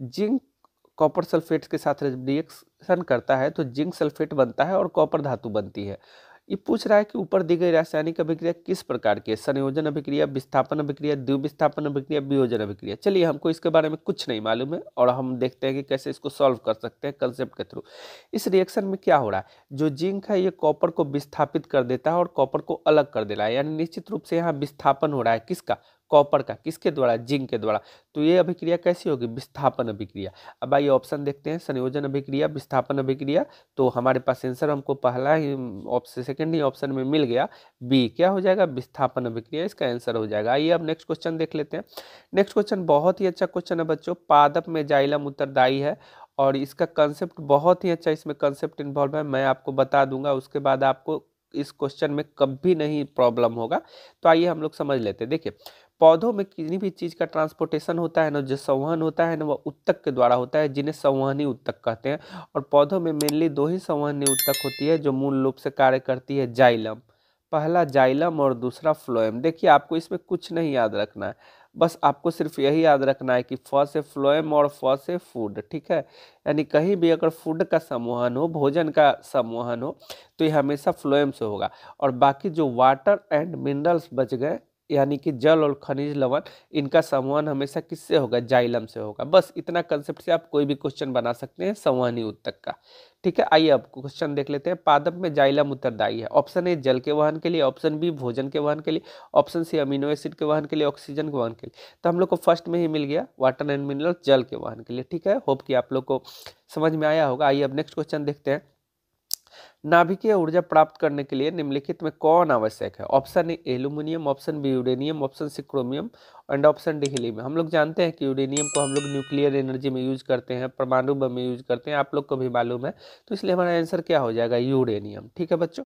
zinc copper sulphate के साथ reaction करता है तो जिंक सल्फेट बनता है और कॉपर धातु बनती है ये पूछ रहा है कि ऊपर दी गई रासायनिक अभिक्रिया किस प्रकार की है संयोजन अभिक्रिया विस्थापन अभिक्रिया द्विविस्थापन अभिक्रिया वियोजन अभिक्रिया चलिए हमको इसके बारे में कुछ नहीं मालूम है और हम देखते हैं कि कैसे इसको सॉल्व कर सकते हैं कंसेप्ट के थ्रू इस रिएक्शन में क्या हो रहा है जो जिंक है ये कॉपर को विस्थापित कर देता है और कॉपर को अलग कर दे रहा है यानी निश्चित रूप से यहाँ विस्थापन हो रहा है किसका कॉपर का किसके द्वारा जिंक के द्वारा तो ये अभिक्रिया कैसी होगी विस्थापन अभिक्रिया अब आइए ऑप्शन देखते हैं संयोजन अभिक्रिया विस्थापन अभिक्रिया तो हमारे पास आंसर हमको पहला ही ऑप्शन सेकेंड ही ऑप्शन में मिल गया बी क्या हो जाएगा विस्थापन अभिक्रिया इसका आंसर हो जाएगा आइए अब नेक्स्ट क्वेश्चन देख लेते हैं नेक्स्ट क्वेश्चन बहुत ही अच्छा क्वेश्चन है बच्चों पादप में जाइलम उत्तरदायी है और इसका कंसेप्ट बहुत ही अच्छा इसमें कंसेप्ट इन्वॉल्व है मैं आपको बता दूंगा उसके बाद आपको इस क्वेश्चन में कभी नहीं प्रॉब्लम होगा तो आइए हम लोग समझ लेते हैं देखिए पौधों में किसी भी चीज़ का ट्रांसपोर्टेशन होता है ना जो संवहन होता है ना वह उत्तक के द्वारा होता है जिन्हें संवहनी उत्तक कहते हैं और पौधों में मेनली दो ही संवहनी उत्तक होती है जो मूल रूप से कार्य करती है जाइलम पहला जाइलम और दूसरा फ्लोएम देखिए आपको इसमें कुछ नहीं याद रखना है बस आपको सिर्फ यही याद रखना है कि फ से फ्लोएम और फ से फूड ठीक है यानी कहीं भी अगर फूड का समूहन हो भोजन का समूहन हो तो ये हमेशा फ्लोएम से होगा और बाकी जो वाटर एंड मिनरल्स बच गए यानी कि जल और खनिज लवण इनका संवहन हमेशा किससे होगा जाइलम से होगा बस इतना कंसेप्ट से आप कोई भी क्वेश्चन बना सकते हैं संवहनी उत्तक का ठीक है आइए अब क्वेश्चन देख लेते हैं पादप में जाइलम उत्तरदायी है ऑप्शन ए जल के वाहन के लिए ऑप्शन बी भोजन के वाहन के लिए ऑप्शन सी अमीनो एसिड के वाहन के लिए ऑक्सीजन के वाहन के लिए तो हम लोग को फर्स्ट में ही मिल गया वाटर एंड मिनरल जल के वाहन के लिए ठीक है होप कि आप लोग को समझ में आया होगा आइए अब नेक्स्ट क्वेश्चन देखते हैं नाभिकीय ऊर्जा प्राप्त करने के लिए निम्नलिखित में कौन आवश्यक है option A aluminium option B uranium option C chromium and option D helium हम लोग जानते हैं कि यूरेनियम को हम लोग न्यूक्लियर एनर्जी में यूज करते हैं परमाणु बम में यूज करते हैं आप लोग को भी मालूम है तो इसलिए हमारा आंसर क्या हो जाएगा यूरेनियम ठीक है बच्चों